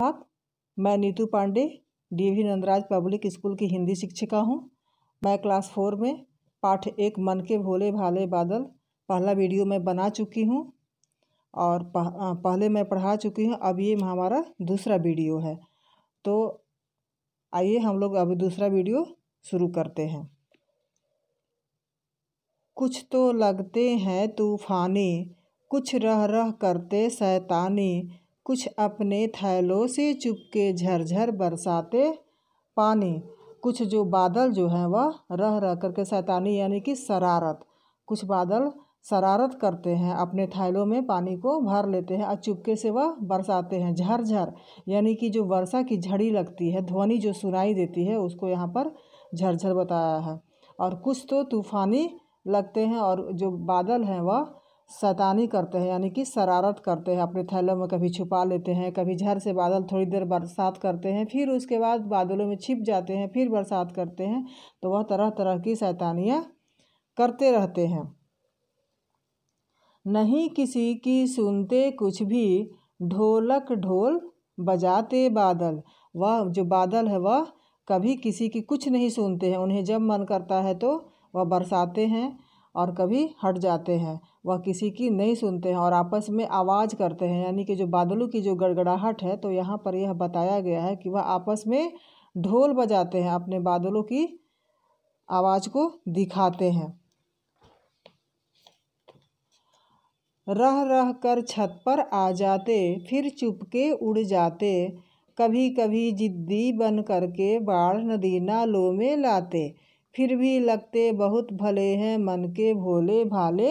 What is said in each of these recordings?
बात मैं Neetu Pandey DV Nandraj public school की हिंदी शिक्षिका हूँ मैं क्लास फोर में पाठ एक मन के भोले भाले बादल पहला वीडियो मैं बना चुकी हूँ और पह, पहले मैं पढ़ा चुकी हूँ अब ये हमारा दूसरा वीडियो है तो आइए हम लोग अब दूसरा वीडियो शुरू करते हैं कुछ तो लगते हैं तूफानी कुछ रह रह करते शैतानी कुछ अपने थैलों से चुपके झरझर बरसाते पानी कुछ जो बादल जो हैं वह रह रह करके सैतानी यानी कि शरारत कुछ बादल शरारत करते हैं अपने थैलों में पानी को भर लेते हैं और चुपके से वह बरसाते हैं झरझर यानी कि जो वर्षा की झड़ी लगती है ध्वनि जो सुनाई देती है उसको यहाँ पर झरझर बताया है और कुछ तो तूफ़ानी लगते हैं और जो बादल हैं वह शैतानी करते हैं यानी कि शरारत करते हैं अपने थैलों में कभी छुपा लेते हैं कभी झर से बादल थोड़ी देर बरसात करते हैं फिर उसके बाद बादलों में छिप जाते हैं फिर बरसात करते हैं तो वह तरह तरह की शैतानियाँ करते रहते हैं नहीं किसी की सुनते कुछ भी ढोलक ढोल बजाते बादल वह जो बादल है वह कभी किसी की कुछ नहीं सुनते हैं उन्हें जब मन करता है तो वह बरसाते हैं और कभी हट जाते हैं वह किसी की नहीं सुनते हैं और आपस में आवाज़ करते हैं यानी कि जो बादलों की जो गड़गड़ाहट है तो यहाँ पर यह बताया गया है कि वह आपस में ढोल बजाते हैं अपने बादलों की आवाज़ को दिखाते हैं रह रह कर छत पर आ जाते फिर चुपके उड़ जाते कभी कभी जिद्दी बन करके बाढ़ नदी नालों में लाते फिर भी लगते बहुत भले हैं मन के भोले भाले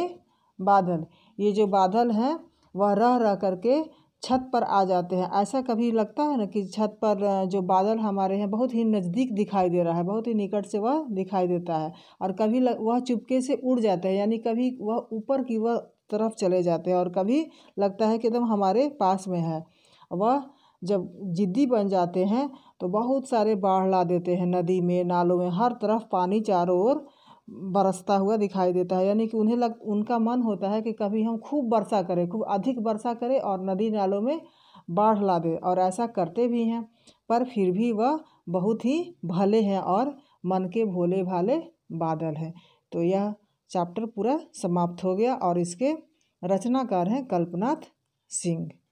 बादल ये जो बादल हैं वह रह रह करके छत पर आ जाते हैं ऐसा कभी लगता है ना कि छत पर जो बादल हमारे हैं बहुत ही नज़दीक दिखाई दे रहा है बहुत ही निकट से वह दिखाई देता है और कभी लग, वह चुपके से उड़ जाते हैं यानी कभी वह ऊपर की वह तरफ चले जाते हैं और कभी लगता है कि एकदम हमारे पास में है वह जब ज़िद्दी बन जाते हैं तो बहुत सारे बाढ़ ला देते हैं नदी में नालों में हर तरफ पानी चारों ओर बरसता हुआ दिखाई देता है यानी कि उन्हें लग उनका मन होता है कि कभी हम खूब वर्षा करें खूब अधिक वर्षा करें और नदी नालों में बाढ़ ला दे और ऐसा करते भी हैं पर फिर भी वह बहुत ही भले हैं और मन के भोले भाले बादल हैं तो यह चैप्टर पूरा समाप्त हो गया और इसके रचनाकार हैं कल्पनाथ सिंह